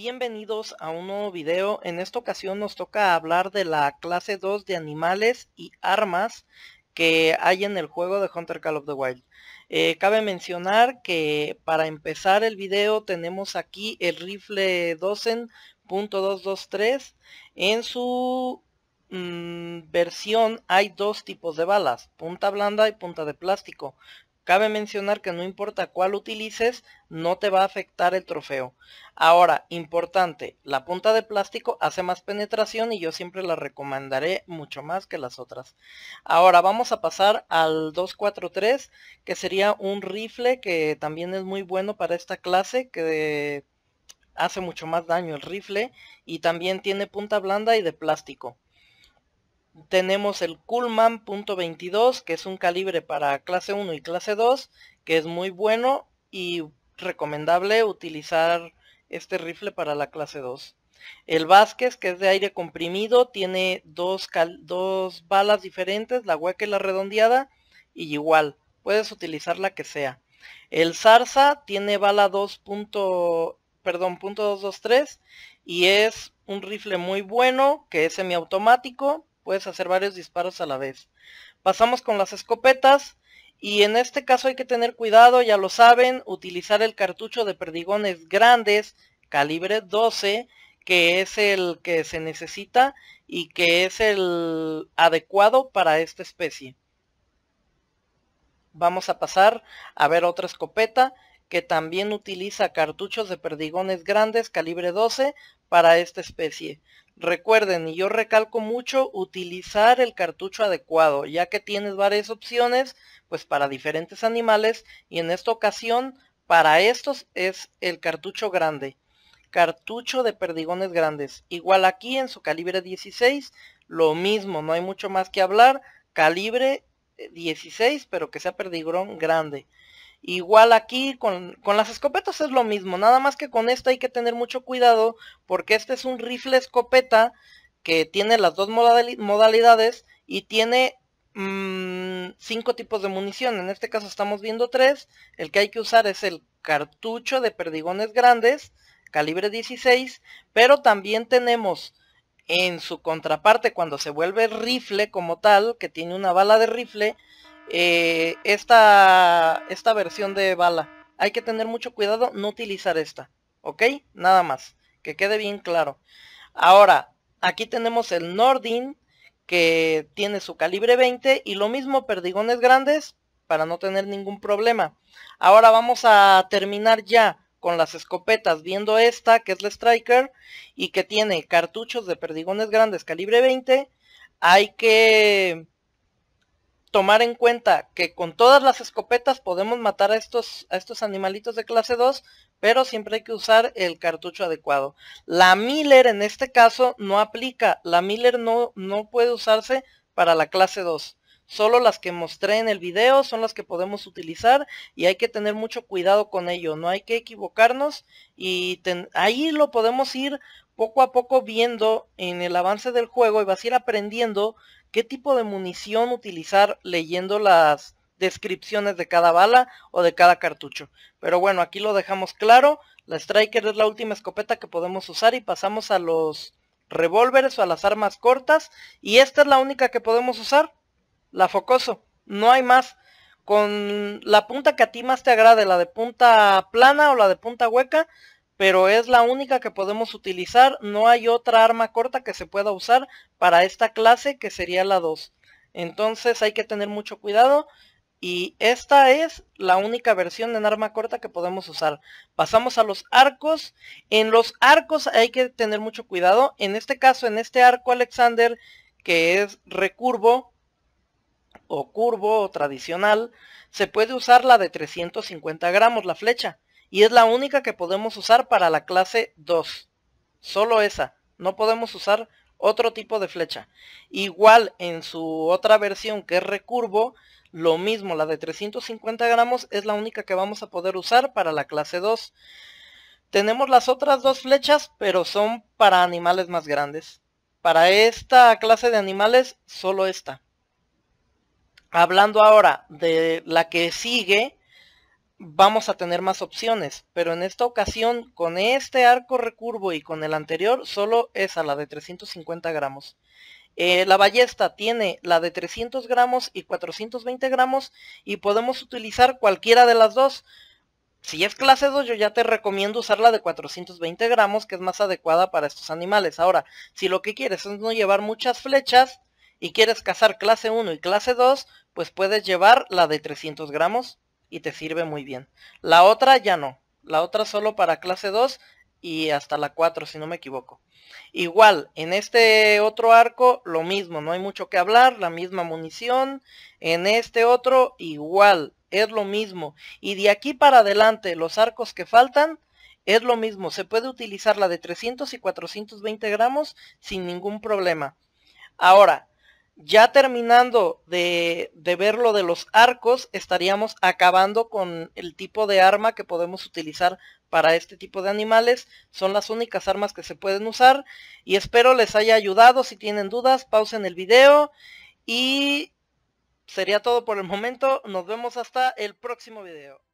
Bienvenidos a un nuevo video. En esta ocasión nos toca hablar de la clase 2 de animales y armas que hay en el juego de Hunter Call of the Wild. Eh, cabe mencionar que para empezar el video tenemos aquí el rifle Dosen.223. En su mm, versión hay dos tipos de balas, punta blanda y punta de plástico. Cabe mencionar que no importa cuál utilices, no te va a afectar el trofeo. Ahora, importante, la punta de plástico hace más penetración y yo siempre la recomendaré mucho más que las otras. Ahora vamos a pasar al 243, que sería un rifle que también es muy bueno para esta clase, que hace mucho más daño el rifle y también tiene punta blanda y de plástico tenemos el punto .22 que es un calibre para clase 1 y clase 2, que es muy bueno y recomendable utilizar este rifle para la clase 2. El Vázquez, que es de aire comprimido, tiene dos, balas diferentes, la hueca y la redondeada, y igual, puedes utilizar la que sea. El Zarza tiene bala 2. Punto, .223 y es un rifle muy bueno que es semiautomático puedes hacer varios disparos a la vez. Pasamos con las escopetas y en este caso hay que tener cuidado, ya lo saben, utilizar el cartucho de perdigones grandes, calibre 12, que es el que se necesita y que es el adecuado para esta especie. Vamos a pasar a ver otra escopeta que también utiliza cartuchos de perdigones grandes calibre 12 para esta especie. Recuerden, y yo recalco mucho, utilizar el cartucho adecuado, ya que tienes varias opciones, pues para diferentes animales, y en esta ocasión, para estos es el cartucho grande, cartucho de perdigones grandes. Igual aquí en su calibre 16, lo mismo, no hay mucho más que hablar, calibre 16, eh, pero que sea perdigón grande. Igual aquí con, las escopetas es lo mismo, nada más que con esta hay que tener mucho cuidado porque este es un rifle escopeta que tiene las dos modalidades y tiene mm, cinco tipos de munición. En este caso estamos viendo tres. El que hay que usar es el cartucho de perdigones grandes, calibre 16, pero también tenemos en su contraparte cuando se vuelve rifle como tal, que tiene una bala de rifle, eh, esta, esta versión de bala. Hay que tener mucho cuidado no utilizar esta. ¿Ok? Nada más. Que quede bien claro. Ahora, aquí tenemos el Nordin que tiene su calibre 20 y lo mismo perdigones grandes para no tener ningún problema. Ahora vamos a terminar ya con las escopetas viendo esta que es la Striker y que tiene cartuchos de perdigones grandes calibre 20. Hay que tomar en cuenta que con todas las escopetas podemos matar a estos, a estos animalitos de clase 2, pero siempre hay que usar el cartucho adecuado. La Miller en este caso no aplica, la Miller no, no puede usarse para la clase 2. Solo las que mostré en el video son las que podemos utilizar y hay que tener mucho cuidado con ello, no hay que equivocarnos y ahí lo podemos ir poco a poco viendo en el avance del juego y vas a ir aprendiendo qué tipo de munición utilizar leyendo las descripciones de cada bala o de cada cartucho. Pero bueno, aquí lo dejamos claro. La Striker es la última escopeta que podemos usar y pasamos a los revólveres o a las armas cortas. Y esta es la única que podemos usar, la Focoso. No hay más. Con la punta que a ti más te agrade, la de punta plana o la de punta hueca, pero es la única que podemos utilizar. No hay otra arma corta que se pueda usar para esta clase que sería la 2. Entonces hay que tener mucho cuidado. Y esta es la única versión en arma corta que podemos usar. Pasamos a los arcos. En los arcos hay que tener mucho cuidado. En este caso, en este arco Alexander, que es recurvo o curvo o tradicional, se puede usar la de 350 gramos, la flecha y es la única que podemos usar para la clase 2. Solo esa. No podemos usar otro tipo de flecha. Igual en su otra versión que es recurvo, lo mismo, la de 350 gramos es la única que vamos a poder usar para la clase 2. Tenemos las otras dos flechas, pero son para animales más grandes. Para esta clase de animales, solo esta. Hablando ahora de la que sigue, vamos a tener más opciones, pero en esta ocasión con este arco recurvo y con el anterior solo es a la de 350 gramos. Eh, la ballesta tiene la de 300 gramos y 420 gramos y podemos utilizar cualquiera de las dos. Si es clase 2 yo ya te recomiendo usar la de 420 gramos que es más adecuada para estos animales. Ahora, si lo que quieres es no llevar muchas flechas y quieres cazar clase 1 y clase 2, pues puedes llevar la de 300 gramos y te sirve muy bien. La otra ya no. La otra solo para clase 2 y hasta la 4, si no me equivoco. Igual, en este otro arco, lo mismo, no hay mucho que hablar, la misma munición. En este otro, igual, es lo mismo. Y de aquí para adelante, los arcos que faltan, es lo mismo. Se puede utilizar la de 300 y 420 gramos sin ningún problema. Ahora, ya terminando de, ver lo de los arcos, estaríamos acabando con el tipo de arma que podemos utilizar para este tipo de animales. Son las únicas armas que se pueden usar. Y espero les haya ayudado. Si tienen dudas, pausen el video. Y sería todo por el momento. Nos vemos hasta el próximo video.